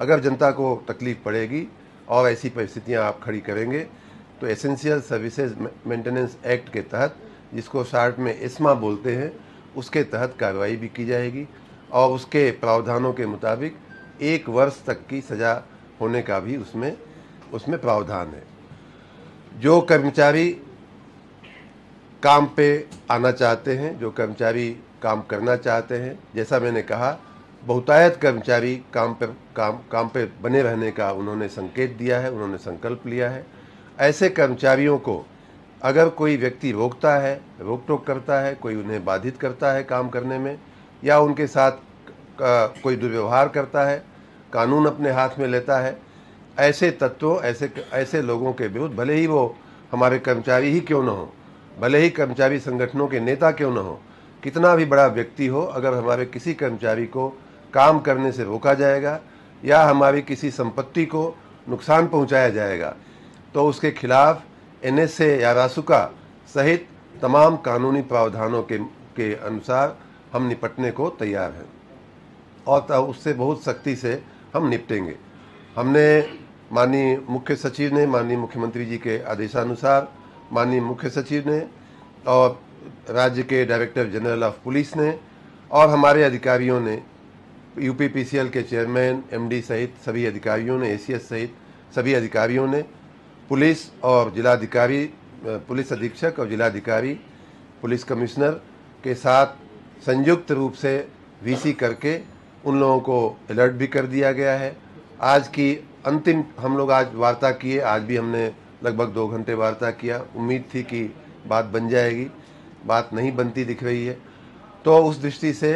अगर जनता को तकलीफ पड़ेगी और ऐसी परिस्थितियाँ आप खड़ी करेंगे तो एसेंशियल सर्विसेज मेंटेनेंस एक्ट के तहत जिसको शार्ट में इसमा बोलते हैं उसके तहत कार्रवाई भी की जाएगी और उसके प्रावधानों के मुताबिक एक वर्ष तक की सज़ा होने का भी उसमें उसमें प्रावधान है जो कर्मचारी काम पे आना चाहते हैं जो कर्मचारी काम करना चाहते हैं जैसा मैंने कहा बहुतायत कर्मचारी काम पर काम काम पर बने रहने का उन्होंने संकेत दिया है उन्होंने संकल्प लिया है ऐसे कर्मचारियों को अगर कोई व्यक्ति रोकता है रोक टोक करता है कोई उन्हें बाधित करता है काम करने में या उनके साथ कोई दुर्व्यवहार करता है कानून अपने हाथ में लेता है ऐसे तत्वों ऐसे ऐसे लोगों के विरुद्ध भले ही वो हमारे कर्मचारी ही क्यों न हो भले ही कर्मचारी संगठनों के नेता क्यों न हो कितना भी बड़ा व्यक्ति हो अगर हमारे किसी कर्मचारी को काम करने से रोका जाएगा या हमारी किसी संपत्ति को नुकसान पहुंचाया जाएगा तो उसके खिलाफ एन या रासुका सहित तमाम कानूनी प्रावधानों के के अनुसार हम निपटने को तैयार हैं और तो उससे बहुत सख्ती से हम निपटेंगे हमने माननीय मुख्य सचिव ने माननीय मुख्यमंत्री जी के आदेशानुसार माननीय मुख्य सचिव ने और राज्य के डायरेक्टर जनरल ऑफ पुलिस ने और हमारे अधिकारियों ने यूपीपीसीएल के चेयरमैन एमडी सहित सभी अधिकारियों ने एसीएस सहित सभी अधिकारियों ने पुलिस और जिलाधिकारी पुलिस अधीक्षक और जिलाधिकारी पुलिस कमिश्नर के साथ संयुक्त रूप से वीसी करके उन लोगों को अलर्ट भी कर दिया गया है आज की अंतिम हम लोग आज वार्ता किए आज भी हमने लगभग दो घंटे वार्ता किया उम्मीद थी कि बात बन जाएगी बात नहीं बनती दिख रही है तो उस दृष्टि से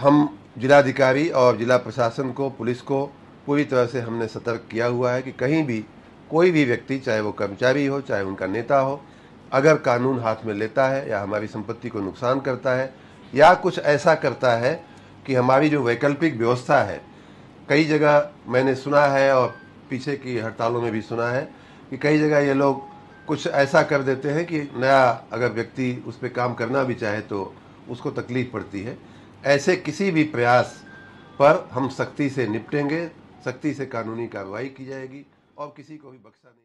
हम जिलाधिकारी और जिला प्रशासन को पुलिस को पूरी तरह से हमने सतर्क किया हुआ है कि कहीं भी कोई भी व्यक्ति चाहे वो कर्मचारी हो चाहे उनका नेता हो अगर कानून हाथ में लेता है या हमारी संपत्ति को नुकसान करता है या कुछ ऐसा करता है कि हमारी जो वैकल्पिक व्यवस्था है कई जगह मैंने सुना है और पीछे की हड़तालों में भी सुना है कि कई जगह ये लोग कुछ ऐसा कर देते हैं कि नया अगर व्यक्ति उस पर काम करना भी चाहे तो उसको तकलीफ पड़ती है ऐसे किसी भी प्रयास पर हम सख्ती से निपटेंगे सख्ती से कानूनी कार्रवाई की जाएगी और किसी को भी बख्शा नहीं